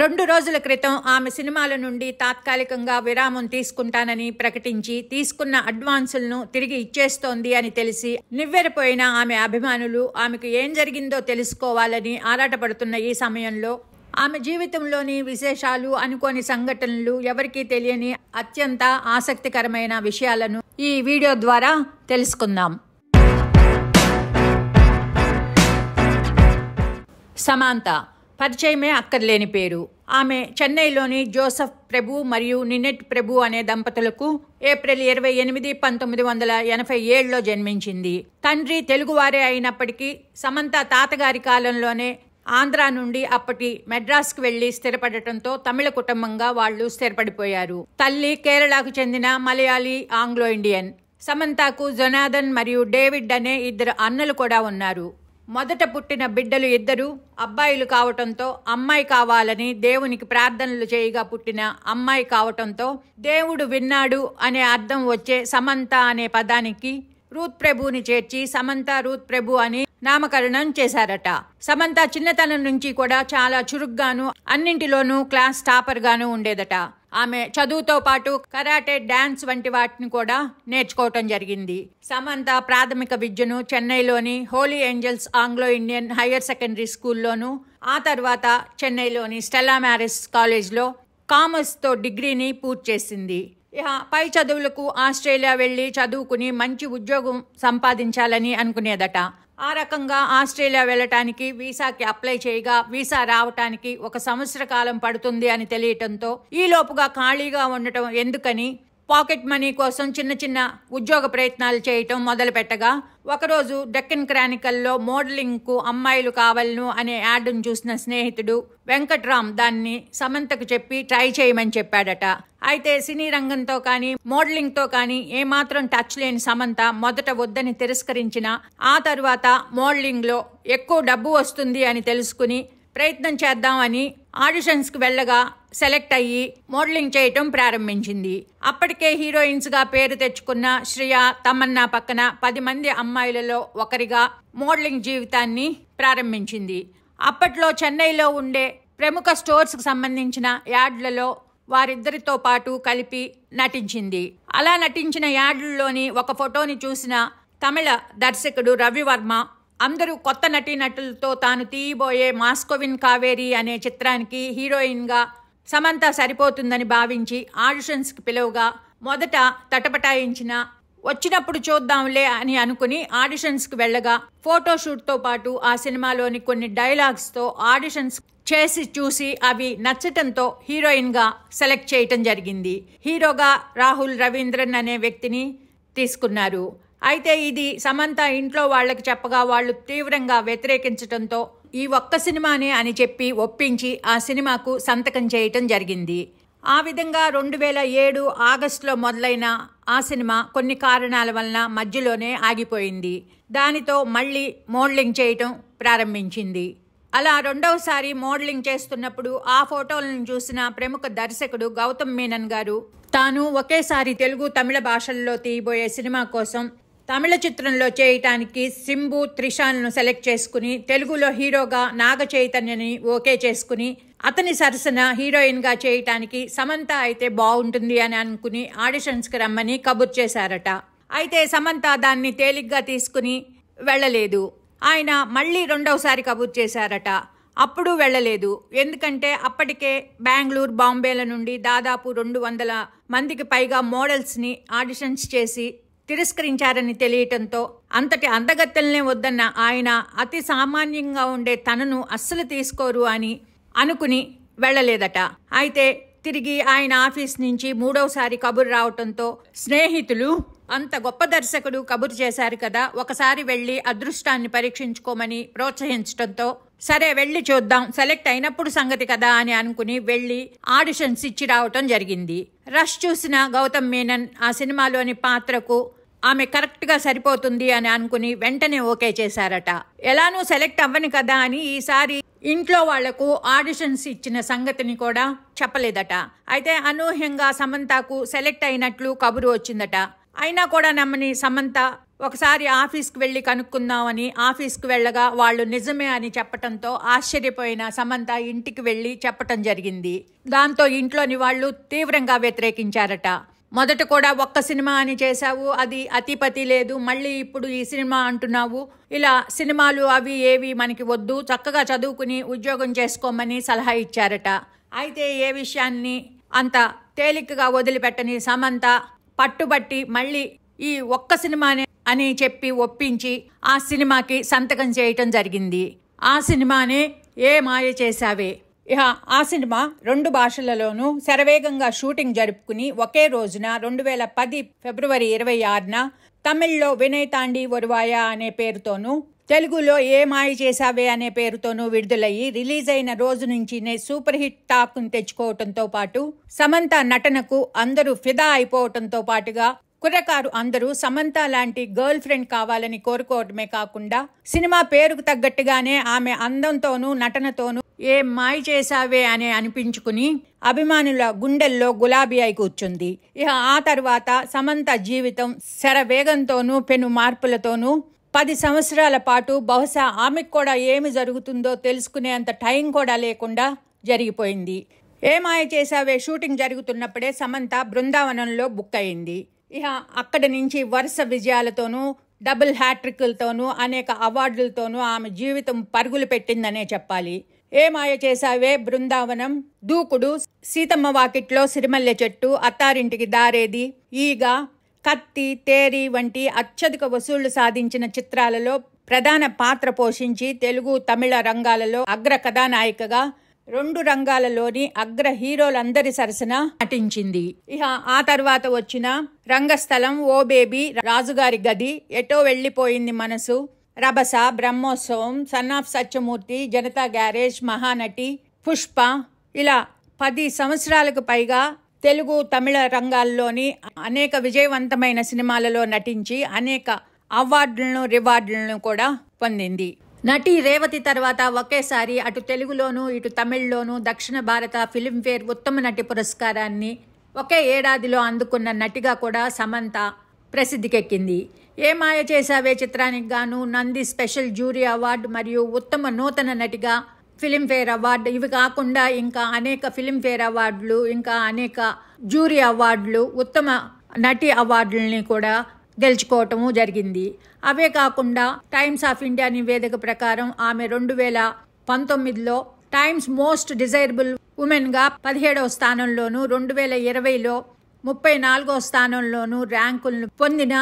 రెండు రోజుల క్రితం ఆమె సినిమాల నుండి తాత్కాలికంగా విరామం తీసుకుంటానని ప్రకటించి తీసుకున్న అడ్వాన్సులను తిరిగి ఇచ్చేస్తోంది అని తెలిసి నివ్వెరపోయిన ఆమె అభిమానులు ఆమెకు ఏం జరిగిందో తెలుసుకోవాలని ఆరాటపడుతున్న ఈ సమయంలో ఆమె జీవితంలోని విశేషాలు అనుకోని సంఘటనలు ఎవరికీ తెలియని అత్యంత ఆసక్తికరమైన విషయాలను ఈ వీడియో ద్వారా తెలుసుకుందాం సమాంత పరిచయమే అక్కర్లేని పేరు ఆమె చెన్నైలోని జోసఫ్ ప్రభు మరియు నినెట్ ప్రభు అనే దంపతులకు ఏప్రిల్ ఇరవై ఎనిమిది పంతొమ్మిది వందల ఎనభై ఏడులో జన్మించింది తండ్రి తెలుగువారే అయినప్పటికీ సమంత తాతగారి కాలంలోనే ఆంధ్ర నుండి అప్పటి మెడ్రాస్కు వెళ్లి స్థిరపడటంతో తమిళ కుటుంబంగా వాళ్ళు స్థిరపడిపోయారు తల్లి కేరళకు చెందిన మలయాళీ ఆంగ్లో ఇండియన్ సమంతకు జొనాథన్ మరియు డేవిడ్ అనే ఇద్దరు అన్నలు కూడా ఉన్నారు మొదట పుట్టిన బిడ్డలు ఇద్దరు అబ్బాయిలు కావటంతో అమ్మాయి కావాలని దేవునికి ప్రార్థనలు చేయగా పుట్టిన అమ్మాయి కావటంతో దేవుడు విన్నాడు అనే అర్థం వచ్చే సమంత అనే పదానికి రూత్ ప్రభుని చేర్చి సమంత రూత్ ప్రభు అని నామకరణం చేశారట సమంత చిన్నతనం నుంచి కూడా చాలా చురుగ్గాను అన్నింటిలోనూ క్లాస్ టాపర్గాను ఉండేదట ఆమె చదువుతో పాటు కరాటే డ్యాన్స్ వంటి వాటిని కూడా నేర్చుకోవటం జరిగింది సమంత ప్రాథమిక విద్యను చెన్నైలోని Holy Angels Anglo Indian higher secondary స్కూల్లోను ఆ తర్వాత చెన్నైలోని స్టెల్లా మ్యారిస్ కాలేజ్లో కామర్స్తో డిగ్రీని పూర్తి చేసింది పై చదువులకు ఆస్ట్రేలియా వెళ్ళి చదువుకుని మంచి ఉద్యోగం సంపాదించాలని అనుకునేదట ఆ రకంగా ఆస్ట్రేలియా వెళ్ళటానికి వీసాకి అప్లై చేయగా వీసా రావటానికి ఒక సంవత్సర కాలం పడుతుంది అని తెలియటంతో ఈలోపుగా ఖాళీగా ఉండటం ఎందుకని పాకెట్ మనీ కోసం చిన్న చిన్న ఉద్యోగ ప్రయత్నాలు చేయటం మొదలుపెట్టగా ఒకరోజు డెక్కన్ క్రానికల్లో మోడలింగ్కు అమ్మాయిలు కావాలను అనే యాడ్ను చూసిన స్నేహితుడు వెంకట్రామ్ దాన్ని సమంతకు చెప్పి ట్రై చేయమని చెప్పాడట అయితే సినీ రంగంతో కానీ మోడలింగ్తో కానీ ఏమాత్రం టచ్ లేని సమంత మొదట వద్దని తిరస్కరించిన ఆ తర్వాత మోడలింగ్లో ఎక్కువ డబ్బు వస్తుంది అని తెలుసుకుని ప్రయత్నం చేద్దామని ఆడిషన్స్కి వెళ్ళగా సెలెక్ట్ అయ్యి మోడలింగ్ చేయటం ప్రారంభించింది అప్పటికే హీరోయిన్స్గా పేరు తెచ్చుకున్న శ్రియ తమన్నా పక్కన పది మంది అమ్మాయిలలో ఒకరిగా మోడలింగ్ జీవితాన్ని ప్రారంభించింది అప్పట్లో చెన్నైలో ఉండే ప్రముఖ స్టోర్స్కి సంబంధించిన యాడ్లలో వారిద్దరితో పాటు కలిపి నటించింది అలా నటించిన యాడ్లలోని ఒక ఫోటోని చూసిన తమిళ దర్శకుడు రవివర్మ అందరూ కొత్త నటీనటులతో తాను తీయబోయే మాస్కోవిన్ కావేరి అనే చిత్రానికి హీరోయిన్గా సమంత సరిపోతుందని భావించి ఆడిషన్స్కి పిలువగా మొదట తటపటాయించిన వచ్చినప్పుడు చూద్దాంలే అని అనుకుని ఆడిషన్స్కి వెళ్ళగా ఫోటోషూట్తో పాటు ఆ సినిమాలోని కొన్ని డైలాగ్స్తో ఆడిషన్స్ చేసి చూసి అవి నచ్చటంతో హీరోయిన్గా సెలెక్ట్ చేయటం జరిగింది హీరోగా రాహుల్ రవీంద్రన్ అనే వ్యక్తిని తీసుకున్నారు అయితే ఇది సమంత ఇంట్లో వాళ్ళకి చెప్పగా వాళ్ళు తీవ్రంగా వ్యతిరేకించడంతో ఈ ఒక్క సినిమానే అని చెప్పి ఒప్పించి ఆ సినిమాకు సంతకం చేయటం జరిగింది ఆ విధంగా రెండు వేల ఏడు ఆగస్టులో మొదలైన ఆ సినిమా కొన్ని కారణాల వలన మధ్యలోనే ఆగిపోయింది దానితో మళ్ళీ మోడలింగ్ చేయటం ప్రారంభించింది అలా రెండవసారి మోడలింగ్ చేస్తున్నప్పుడు ఆ ఫోటోలను చూసిన ప్రముఖ దర్శకుడు గౌతమ్ మీనన్ గారు తాను ఒకేసారి తెలుగు తమిళ భాషల్లో తీయబోయే సినిమా కోసం తమిళ చిత్రంలో చేయటానికి సింబు త్రిషాలను సెలెక్ట్ చేసుకుని తెలుగులో హీరోగా నాగ చైతన్యని ఓకే చేసుకుని అతని సరసన హీరోయిన్గా చేయటానికి సమంత అయితే బాగుంటుంది అని అనుకుని ఆడిషన్స్కి రమ్మని కబుర్ చేశారట అయితే సమంత దాన్ని తేలిగ్గా తీసుకుని వెళ్ళలేదు ఆయన మళ్ళీ రెండవసారి కబుర్ చేశారట అప్పుడు వెళ్ళలేదు ఎందుకంటే అప్పటికే బెంగళూరు బాంబేల నుండి దాదాపు రెండు వందల మందికి పైగా మోడల్స్ని ఆడిషన్స్ చేసి తిరస్కరించారని తెలియటంతో అంతటి అందగత్తెలనే వద్దన్న ఆయన అతి సామాన్యంగా ఉండే తనను అస్సలు తీసుకోరు అని అనుకుని వెళ్ళలేదట అయితే తిరిగి ఆయన ఆఫీస్ నుంచి మూడవసారి కబురు రావటంతో స్నేహితులు అంత గొప్ప దర్శకుడు కబురు చేశారు కదా ఒకసారి వెళ్ళి అదృష్టాన్ని పరీక్షించుకోమని ప్రోత్సహించడంతో సరే వెళ్ళి చూద్దాం సెలెక్ట్ అయినప్పుడు సంగతి కదా అని అనుకుని వెళ్ళి ఆడిషన్స్ ఇచ్చి రావటం జరిగింది రష్ చూసిన గౌతమ్ మీనన్ ఆ సినిమాలోని పాత్రకు ఆమె కరెక్ట్గా సరిపోతుంది అని అనుకుని వెంటనే ఓకే చేశారట ఎలానూ సెలెక్ట్ అవ్వని కదా అని ఈసారి ఇంట్లో వాళ్లకు ఆడిషన్స్ ఇచ్చిన సంగతిని కూడా చెప్పలేదట అయితే అనూహ్యంగా సమంతకు సెలెక్ట్ అయినట్లు కబురు వచ్చిందట అయినా కూడా నమ్మని సమంత ఒకసారి ఆఫీస్కి వెళ్ళి కనుక్కుందామని ఆఫీస్కి వెళ్ళగా వాళ్ళు నిజమే అని చెప్పటంతో ఆశ్చర్యపోయిన సమంత ఇంటికి వెళ్ళి చెప్పటం జరిగింది దాంతో ఇంట్లోని వాళ్ళు తీవ్రంగా వ్యతిరేకించారట మొదట కూడా ఒక్క సినిమా అని చేశావు అది అతిపతి లేదు మళ్ళీ ఇప్పుడు ఈ సినిమా అంటున్నావు ఇలా సినిమాలు అవి ఏవి మనకి వద్దు చక్కగా చదువుకుని ఉద్యోగం చేసుకోమని సలహా ఇచ్చారట అయితే ఏ విషయాన్ని అంత తేలికగా వదిలిపెట్టని సమంత పట్టుబట్టి మళ్ళీ ఈ ఒక్క సినిమానే అని చెప్పి ఒప్పించి ఆ సినిమాకి సంతకం చేయటం జరిగింది ఆ సినిమానే ఏ మాయ చేశావే ఇహ ఆ సినిమా రెండు భాషలలోనూ శరవేగంగా షూటింగ్ జరుపుకుని ఒకే రోజున రెండు వేల పది ఫిబ్రవరి ఇరవై ఆరున తమిళ్లో వినయ్ తాండి ఒరువాయ అనే పేరుతోనూ తెలుగులో ఏ మాయ చేశావే అనే పేరుతోనూ విడుదలయ్యి రిలీజ్ అయిన రోజు నుంచినే సూపర్ హిట్ టాక్ను తెచ్చుకోవటంతో పాటు సమంత నటనకు అందరూ ఫిదా అయిపోవటంతో పాటుగా కుర్రకారు అందరూ సమంత లాంటి గర్ల్ ఫ్రెండ్ కావాలని కోరుకోవటమే కాకుండా సినిమా పేరుకు తగ్గట్టుగానే ఆమె అందంతోనూ నటనతోనూ ఏం మాయ చేశావే అని అనిపించుకుని అభిమానుల గుండెల్లో గులాబీ అయి కూర్చుంది ఇక ఆ తర్వాత సమంత జీవితం శరవేగంతోనూ పెను మార్పులతోనూ పది సంవత్సరాల పాటు బహుశా ఆమెకు కూడా ఏమి జరుగుతుందో తెలుసుకునేంత టైం కూడా లేకుండా జరిగిపోయింది ఏ మాయ చేశావే షూటింగ్ జరుగుతున్నప్పుడే సమంత బృందావనంలో బుక్ అయింది ఇక అక్కడి నుంచి వరుస విజయాలతోనూ డబుల్ హ్యాట్రిక్లతోనూ అనేక అవార్డులతోనూ ఆమె జీవితం పరుగులు పెట్టిందనే చెప్పాలి ఏ మాయ చేశావే బృందావనం దూకుడు సీతమ్మ వాకిట్లో సిరిమల్లె చెట్టు అత్తారింటికి దారేది ఈగ కత్తి తేరి వంటి అత్యధిక వసూళ్లు సాధించిన చిత్రాలలో ప్రధాన పాత్ర పోషించి తెలుగు తమిళ రంగాలలో అగ్ర కథానాయికగా రెండు రంగాలలోని అగ్ర హీరోలందరి సరసన నటించింది ఇక ఆ తర్వాత వచ్చిన రంగస్థలం ఓ బేబీ రాజుగారి గది ఎటో వెళ్ళిపోయింది మనసు Rabhasa Brahmotsavam son of Satyamurthy Janatha garage Mahanati Pushpa ఇలా పది సంవత్సరాలకు పైగా తెలుగు తమిళ రంగాల్లోని అనేక విజయవంతమైన సినిమాలలో నటించి అనేక అవార్డులను రివార్డులను కూడా పొందింది నటి రేవతి తర్వాత ఒకేసారి అటు తెలుగులోనూ ఇటు తమిళ్లోనూ దక్షిణ భారత ఫిలింఫేర్ ఉత్తమ నటి పురస్కారాన్ని ఒకే ఏడాదిలో అందుకున్న నటిగా కూడా సమంత ప్రసిద్ధికెక్కింది ఏ మాయ చేశావే చిత్రానికి గాను నంది స్పెషల్ జ్యూరీ అవార్డు మరియు ఉత్తమ నూతన నటిగా ఫిలింఫేర్ అవార్డు ఇవి కాకుండా ఇంకా అనేక ఫిలింఫేర్ అవార్డులు ఇంకా అనేక జ్యూరీ అవార్డులు ఉత్తమ నటి అవార్డుల్ని కూడా గెలుచుకోవటము జరిగింది అవే కాకుండా టైమ్స్ ఆఫ్ ఇండియా నివేదిక ప్రకారం ఆమె రెండు వేల పంతొమ్మిదిలో టైమ్స్ మోస్ట్ డిజైరబుల్ ఉమెన్గా పదిహేడవ స్థానంలోను రెండు వేల ఇరవైలో ముప్పై నాలుగో స్థానంలోను ర్యాంకులను పొందిన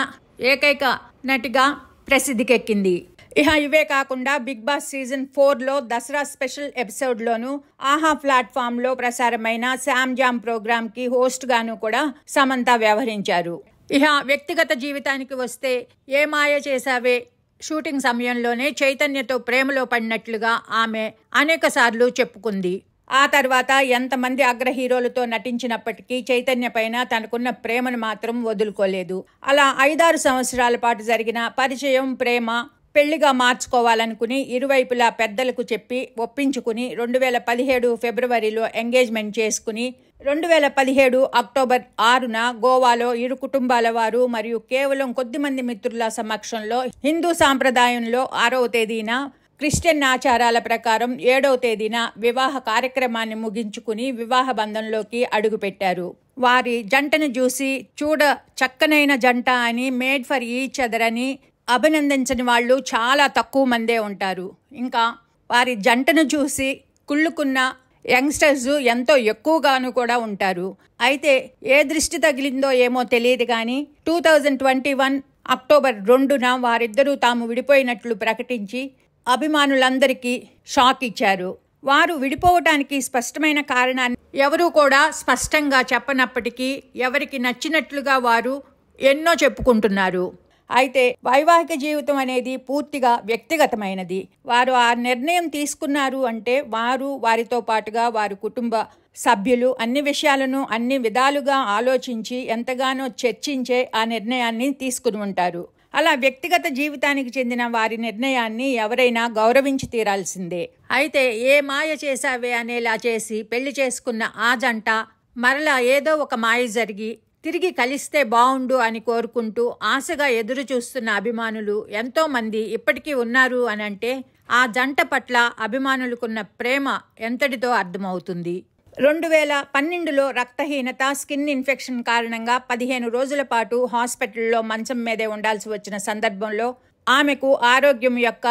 ఏకైక నటిగా ప్రసిద్ధికెక్కింది ఇహ ఇవే కాకుండా బిగ్ బాస్ సీజన్ ఫోర్లో దసరా స్పెషల్ ఎపిసోడ్లోను ఆహా ప్లాట్ఫామ్లో ప్రసారమైన శామ్ జామ్ ప్రోగ్రామ్కి హోస్ట్గాను కూడా సమంత వ్యవహరించారు ఇహ వ్యక్తిగత జీవితానికి వస్తే ఏ మాయ చేశావే షూటింగ్ సమయంలోనే చైతన్యతో ప్రేమలో పడినట్లుగా ఆమె అనేకసార్లు చెప్పుకుంది ఆ తర్వాత ఎంతమంది అగ్ర హీరోలతో నటించినప్పటికీ చైతన్య పైన తనకున్న ప్రేమను మాత్రం వదులుకోలేదు అలా ఐదారు సంవత్సరాల పాటు జరిగిన పరిచయం ప్రేమ పెళ్లిగా మార్చుకోవాలనుకుని ఇరువైపులా పెద్దలకు చెప్పి ఒప్పించుకుని రెండు వేల పదిహేడు ఫిబ్రవరిలో ఎంగేజ్మెంట్ చేసుకుని రెండు వేల పదిహేడు అక్టోబర్ ఆరున గోవాలో ఇరు కుటుంబాల వారు మరియు కేవలం కొద్దిమంది మిత్రుల సమక్షంలో హిందూ సాంప్రదాయంలో ఆరవ తేదీన క్రిస్టియన్ ఆచారాల ప్రకారం ఏడవ తేదీన వివాహ కార్యక్రమాన్ని ముగించుకుని వివాహ బంధంలోకి అడుగుపెట్టారు వారి జంటను చూసి చూడ చక్కనైన జంట అని మేడ్ ఫర్ ఈచ్ అదర్ అని అభినందించని వాళ్ళు చాలా తక్కువ మందే ఉంటారు ఇంకా వారి జంటను చూసి కుళ్ళుకున్న యంగ్స్టర్స్ ఎంతో ఎక్కువగాను కూడా ఉంటారు అయితే ఏ దృష్టి తగిలిందో ఏమో తెలియదు కానీ two thousand twenty one October రెండున వారిద్దరూ తాము విడిపోయినట్లు ప్రకటించి అభిమానులందరికీ షాక్ ఇచ్చారు వారు విడిపోవటానికి స్పష్టమైన కారణాన్ని ఎవరూ కూడా స్పష్టంగా చెప్పనప్పటికీ ఎవరికి నచ్చినట్లుగా వారు ఎన్నో చెప్పుకుంటున్నారు అయితే వైవాహిక జీవితం అనేది పూర్తిగా వ్యక్తిగతమైనది వారు ఆ నిర్ణయం తీసుకున్నారు అంటే వారు వారితో పాటుగా వారి కుటుంబ సభ్యులు అన్ని విషయాలను అన్ని విధాలుగా ఆలోచించి ఎంతగానో చర్చించే ఆ నిర్ణయాన్ని తీసుకుని ఉంటారు అలా వ్యక్తిగత జీవితానికి చెందిన వారి నిర్ణయాన్ని ఎవరైనా గౌరవించి తీరాల్సిందే అయితే ఏ మాయ చేశావే అనేలా చేసి పెళ్లి చేసుకున్న ఆ జంట మరలా ఏదో ఒక మాయ జరిగి తిరిగి కలిస్తే బావుండు అని కోరుకుంటూ ఆశగా ఎదురు చూస్తున్న అభిమానులు ఎంతోమంది ఇప్పటికీ ఉన్నారు అని అంటే ఆ జంట పట్ల అభిమానులకున్న ప్రేమ ఎంతటితో అర్థమవుతుంది రెండు వేల పన్నెండులో రక్తహీనత స్కిన్ ఇన్ఫెక్షన్ కారణంగా పదిహేను రోజుల పాటు హాస్పిటల్లో మంచం మీదే ఉండాల్సి వచ్చిన సందర్భంలో ఆమెకు ఆరోగ్యం యొక్క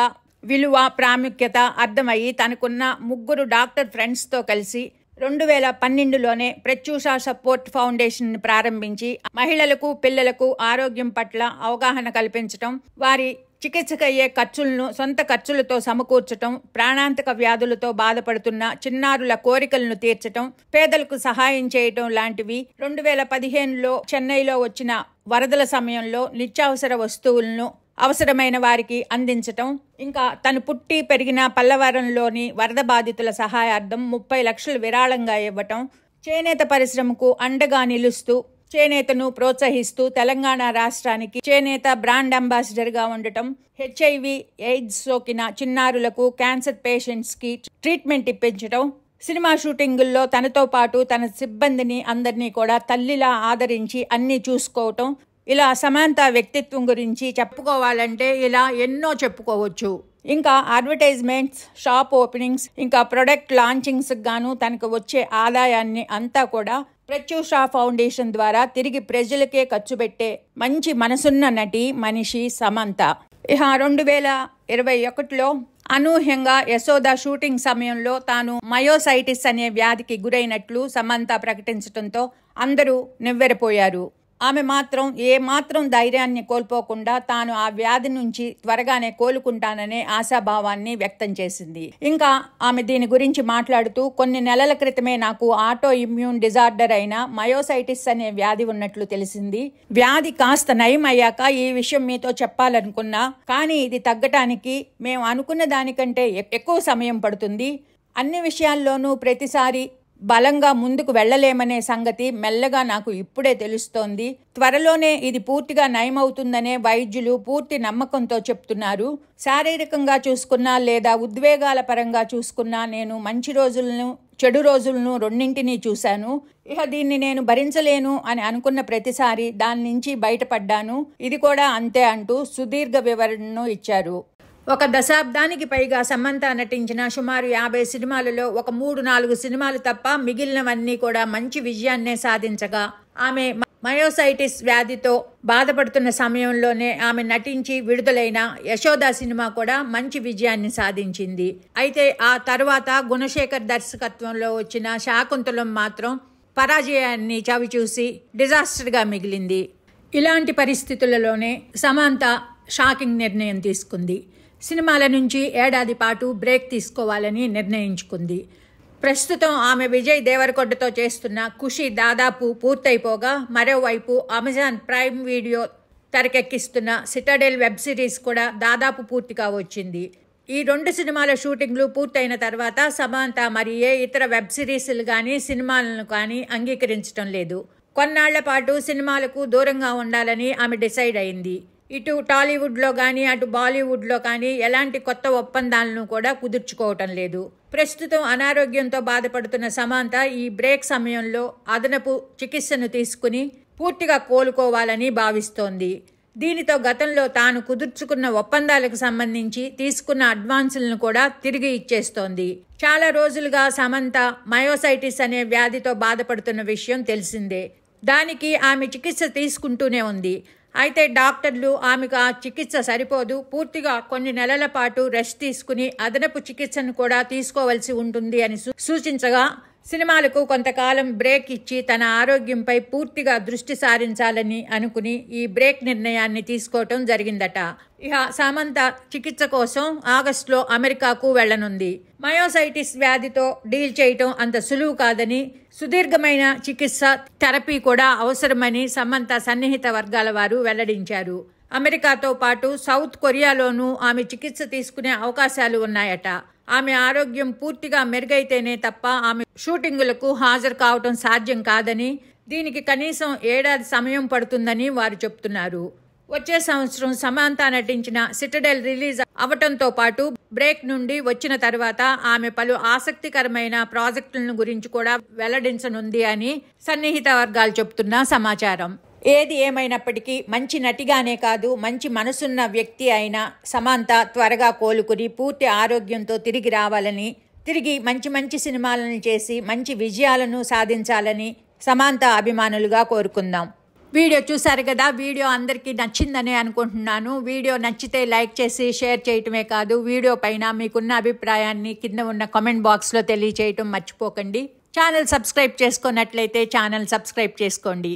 విలువ ప్రాముఖ్యత అర్థమయ్యి తనకున్న ముగ్గురు డాక్టర్ ఫ్రెండ్స్తో కలిసి రెండు వేల పన్నెండులోనే ప్రత్యూష సపోర్ట్ ఫౌండేషన్ ప్రారంభించి మహిళలకు పిల్లలకు ఆరోగ్యం పట్ల అవగాహన కల్పించడం వారి చికిత్సకయ్యే ఖర్చులను సొంత ఖర్చులతో సమకూర్చటం ప్రాణాంతక వ్యాధులతో బాధపడుతున్న చిన్నారుల కోరికలను తీర్చటం పేదలకు సహాయం చేయటం లాంటివి రెండు వేల పదిహేనులో చెన్నైలో వచ్చిన వరదల సమయంలో నిత్యావసర వస్తువులను అవసరమైన వారికి అందించటం ఇంకా తను పుట్టి పెరిగిన పల్లవరంలోని వరద బాధితుల సహాయార్థం ముప్పై లక్షలు విరాళంగా ఇవ్వటం చేనేత పరిశ్రమకు అండగా నిలుస్తూ చేనేతను ప్రోత్సహిస్తూ తెలంగాణ రాష్ట్రానికి చేనేత బ్రాండ్ అంబాసిడర్గా ఉండటం హెచ్ఐవి ఎయిడ్స్ సోకిన చిన్నారులకు క్యాన్సర్ పేషెంట్స్కి ట్రీట్మెంట్ ఇప్పించడం సినిమా షూటింగుల్లో తనతో పాటు తన సిబ్బందిని అందరినీ కూడా తల్లిలా ఆదరించి అన్నీ చూసుకోవటం ఇలా సమాంత వ్యక్తిత్వం గురించి చెప్పుకోవాలంటే ఇలా ఎన్నో చెప్పుకోవచ్చు ఇంకా అడ్వర్టైజ్మెంట్స్ షాప్ ఓపెనింగ్స్ ఇంకా ప్రొడక్ట్ లాంచింగ్స్ గాను తనకు వచ్చే ఆదాయాన్ని అంతా కూడా ప్రత్యూష ఫౌండేషన్ ద్వారా తిరిగి ప్రజలకే ఖర్చు పెట్టే మంచి మనసున్న నటి మనిషి సమంత ఇహ రెండు వేల ఇరవై ఒకటిలో అనూహ్యంగా యశోద షూటింగ్ సమయంలో తాను మయోసైటిస్ అనే వ్యాధికి గురైనట్లు సమంత ప్రకటించడంతో అందరూ నివ్వెరపోయారు ఆమె మాత్రం ఏమాత్రం ధైర్యాన్ని కోల్పోకుండా తాను ఆ వ్యాధి నుంచి త్వరగానే కోలుకుంటాననే ఆశాభావాన్ని వ్యక్తం చేసింది ఇంకా ఆమె దీని గురించి మాట్లాడుతూ కొన్ని నెలల క్రితమే నాకు ఆటో ఇమ్యూన్ డిజార్డర్ అయిన మయోసైటిస్ అనే వ్యాధి ఉన్నట్లు తెలిసింది వ్యాధి కాస్త నయం అయ్యాక ఈ విషయం మీతో చెప్పాలనుకున్నా కానీ ఇది తగ్గటానికి మేము అనుకున్న దానికంటే ఎక్కువ సమయం పడుతుంది అన్ని విషయాల్లోనూ ప్రతిసారి బలంగా ముందుకు వెళ్లలేమనే సంగతి మెల్లగా నాకు ఇప్పుడే తెలుస్తోంది త్వరలోనే ఇది పూర్తిగా నయమవుతుందనే వైద్యులు పూర్తి నమ్మకంతో చెప్తున్నారు శారీరకంగా చూసుకున్నా లేదా ఉద్వేగాల పరంగా చూసుకున్నా నేను మంచి రోజులను చెడు రోజులను రెండింటినీ చూశాను ఇక దీన్ని నేను భరించలేను అని అనుకున్న ప్రతిసారి దాని నుంచి బయటపడ్డాను ఇది కూడా అంతే అంటూ సుదీర్ఘ వివరణను ఇచ్చారు ఒక దశాబ్దానికి పైగా సమంత నటించిన సుమారు యాభై సినిమాలలో ఒక మూడు నాలుగు సినిమాలు తప్ప మిగిలినవన్నీ కూడా మంచి విజయాన్నే సాధించగా ఆమె మయోసైటిస్ వ్యాధితో బాధపడుతున్న సమయంలోనే ఆమె నటించి విడుదలైన యశోద సినిమా కూడా మంచి విజయాన్ని సాధించింది అయితే ఆ తర్వాత గుణశేఖర్ దర్శకత్వంలో వచ్చిన శాకుంతలం మాత్రం పరాజయాన్ని చవిచూసి డిజాస్టర్గా మిగిలింది ఇలాంటి పరిస్థితులలోనే సమాంత షాకింగ్ నిర్ణయం తీసుకుంది సినిమాల నుంచి ఏడాది పాటు బ్రేక్ తీసుకోవాలని నిర్ణయించుకుంది ప్రస్తుతం ఆమె విజయ్ దేవరకొండతో చేస్తున్న ఖుషి దాదాపు పూర్తయిపోగా మరోవైపు అమెజాన్ ప్రైమ్ వీడియో తెరకెక్కిస్తున్న సిటాడెల్ వెబ్ సిరీస్ కూడా దాదాపు పూర్తిగా వచ్చింది ఈ రెండు సినిమాల షూటింగ్లు పూర్తయిన తర్వాత సమాంత మరి ఏ ఇతర వెబ్ సిరీస్లు కానీ సినిమాలను కానీ అంగీకరించడం లేదు కొన్నాళ్ల పాటు సినిమాలకు దూరంగా ఉండాలని ఆమె డిసైడ్ అయింది ఇటు టాలీవుడ్లో కానీ అటు బాలీవుడ్లో కానీ ఎలాంటి కొత్త ఒప్పందాలను కూడా కుదుర్చుకోవటం లేదు ప్రస్తుతం అనారోగ్యంతో బాధపడుతున్న సమాంత ఈ బ్రేక్ సమయంలో అదనపు చికిత్సను తీసుకుని పూర్తిగా కోలుకోవాలని భావిస్తోంది దీనితో గతంలో తాను కుదుర్చుకున్న ఒప్పందాలకు సంబంధించి తీసుకున్న అడ్వాన్సులను కూడా తిరిగి ఇచ్చేస్తోంది చాలా రోజులుగా సమంత మయోసైటిస్ అనే వ్యాధితో బాధపడుతున్న విషయం తెలిసిందే దానికి ఆమె చికిత్స తీసుకుంటూనే ఉంది అయితే డాక్టర్లు ఆమెకు ఆ చికిత్స సరిపోదు పూర్తిగా కొన్ని నెలల పాటు రెస్ట్ తీసుకుని అదనపు చికిత్సను కూడా తీసుకోవలసి ఉంటుంది అని సూచించగా సినిమాలకు కొంతకాలం బ్రేక్ ఇచ్చి తన ఆరోగ్యంపై పూర్తిగా దృష్టి సారించాలని అనుకుని ఈ బ్రేక్ నిర్ణయాన్ని తీసుకోవటం జరిగిందట ఇక సామంత చికిత్స కోసం ఆగస్టులో అమెరికాకు వెళ్లనుంది మయోసైటిస్ వ్యాధితో డీల్ చేయటం అంత సులువు కాదని సుదీర్ఘమైన చికిత్స థెరపీ కూడా అవసరమని సమంత సన్నిహిత వర్గాల వారు వెల్లడించారు అమెరికాతో పాటు సౌత్ కొరియాలోనూ ఆమె చికిత్స తీసుకునే అవకాశాలు ఉన్నాయట ఆమె ఆరోగ్యం పూర్తిగా మెరుగైతేనే తప్ప ఆమె షూటింగులకు హాజరు కావటం సాధ్యం కాదని దీనికి కనీసం ఏడాది సమయం పడుతుందని వారు చెప్తున్నారు వచ్చే సంవత్సరం సమాంత నటించిన సిటడెల్ రిలీజ్ అవటంతో పాటు బ్రేక్ నుండి వచ్చిన తర్వాత ఆమె పలు ఆసక్తికరమైన ప్రాజెక్టులను గురించి కూడా వెల్లడించనుంది అని సన్నిహిత వర్గాలు చెబుతున్న సమాచారం ఏది ఏమైనప్పటికీ మంచి నటిగానే కాదు మంచి మనసున్న వ్యక్తి అయిన సమాంత త్వరగా కోలుకుని పూర్తి ఆరోగ్యంతో తిరిగి రావాలని తిరిగి మంచి మంచి సినిమాలను చేసి మంచి విజయాలను సాధించాలని సమాంత అభిమానులుగా కోరుకుందాం వీడియో చూశారు కదా వీడియో అందరికీ నచ్చిందనే అనుకుంటున్నాను వీడియో నచ్చితే లైక్ చేసి షేర్ చేయటమే కాదు వీడియో పైన మీకున్న అభిప్రాయాన్ని కింద ఉన్న కామెంట్ బాక్స్లో తెలియచేయటం మర్చిపోకండి ఛానల్ సబ్స్క్రైబ్ చేసుకున్నట్లయితే ఛానల్ సబ్స్క్రైబ్ చేసుకోండి